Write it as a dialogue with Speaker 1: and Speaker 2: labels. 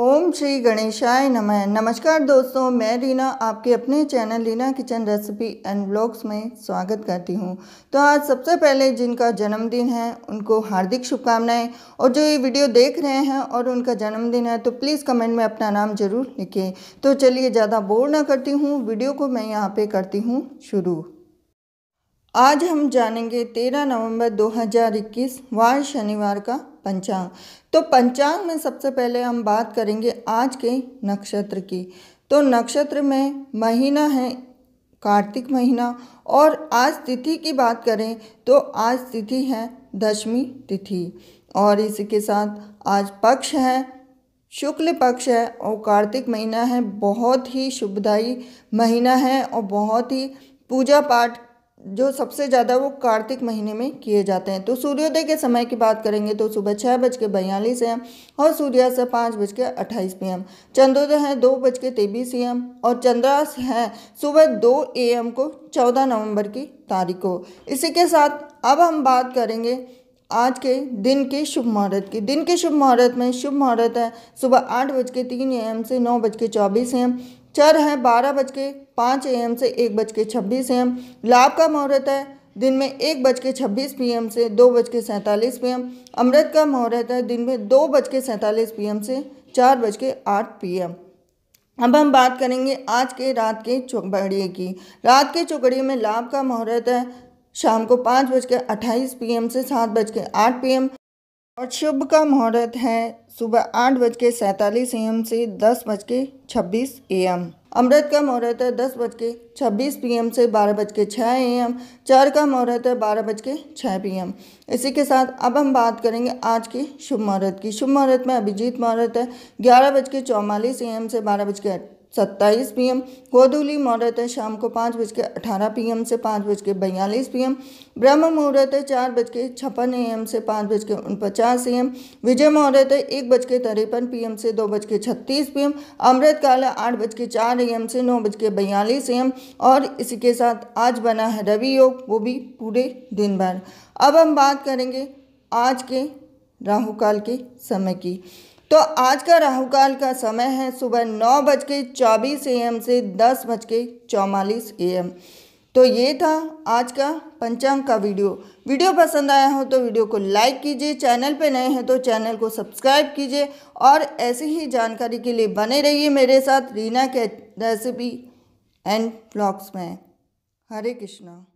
Speaker 1: ओम श्री गणेशाय नमः नमस्कार दोस्तों मैं रीना आपके अपने channel Reena kitchen recipe and blogs में स्वागत करती हूं तो आज सबसे पहले जिनका जन्मदिन है उनको हार्दिक शुभकामनाएं और जो ये वीडियो देख रहे हैं और उनका जन्मदिन है तो प्लीज़ कमेंट में अपना नाम ज़रूर लिखें तो चलिए ज़्यादा बोर ना करती हूँ वीडियो को मैं यहाँ पर करती हूँ शुरू आज हम जानेंगे 13 नवंबर 2021 वार शनिवार का पंचांग तो पंचांग में सबसे पहले हम बात करेंगे आज के नक्षत्र की तो नक्षत्र में महीना है कार्तिक महीना और आज तिथि की बात करें तो आज तिथि है दशमी तिथि और इसी के साथ आज पक्ष है शुक्ल पक्ष है और कार्तिक महीना है बहुत ही शुभदायी महीना है और बहुत ही पूजा पाठ जो सबसे ज़्यादा वो कार्तिक महीने में किए जाते हैं तो सूर्योदय के समय की बात करेंगे तो सुबह छः बज के बयालीस एम और सूर्यास्त पाँच बज के अट्ठाईस पी एम चंद्रोदय है दो बज के तेईस ए एम और चंद्रास है सुबह दो ए एम को चौदह नवंबर की तारीख को इसी के साथ अब हम बात करेंगे आज के दिन के शुभ मुहूर्त की दिन के शुभ मुहूर्त में शुभ मुहूर्त है सुबह आठ बज के तीन एम से नौ बज के चौबीस एम चर है बारह बज के पाँच ए से एक बज के छब्बीस एम लाभ का मुहूर्त है दिन में एक बज के छब्बीस पी से दो बज के सैंतालीस पी अमृत का मुहूर्त है दिन में दो बज के सैंतालीस पी से चार बज के आठ पी अब हम बात करेंगे आज के रात के चौकड़िए की रात के चौकड़िए में लाभ का मुहूर्त है शाम को पाँच बज के अट्ठाईस पी से सात बज के आठ पी और शुभ का मुहूर्त है सुबह आठ बज के सैतालीस एम से दस बज के छब्बीस ए एम अमृत का मुहूर्त है दस बज के छब्बीस पी एम से बारह बज के छः ए एम चार का मुहूर्त है बारह बज के छः पी एम इसी के साथ अब हम बात करेंगे आज की शुभ मुहूर्त की शुभ मुहूर्त में अभिजीत मुहूर्त है ग्यारह बज के चौवालीस ए एम से बारह बज के सत्ताईस पी एम गोधूली मुहूर्त है शाम को पाँच बज के अठारह पी एम से पाँच बज के बयालीस पी एम ब्रह्म मुहूर्त है चार बज के छप्पन ए एम से पाँच बज के उनपचास ए विजय मुहूर्त है एक बज के तिरपन पी एम से दो बज के छत्तीस पी एम अमृत काल है आठ बज के चार ए एम से नौ बज के बयालीस ए एम और इसी के साथ आज बना है रवि योग वो भी पूरे दिन भर अब हम बात करेंगे आज के राहुकाल के समय की तो आज का राहुकाल का समय है सुबह नौ बज के चौबीस ए एम से दस बज के चौवालीस ए एम तो ये था आज का पंचांग का वीडियो वीडियो पसंद आया हो तो वीडियो को लाइक कीजिए चैनल पे नए हैं तो चैनल को सब्सक्राइब कीजिए और ऐसी ही जानकारी के लिए बने रहिए मेरे साथ रीना के रेसिपी एंड ब्लॉग्स में हरे कृष्णा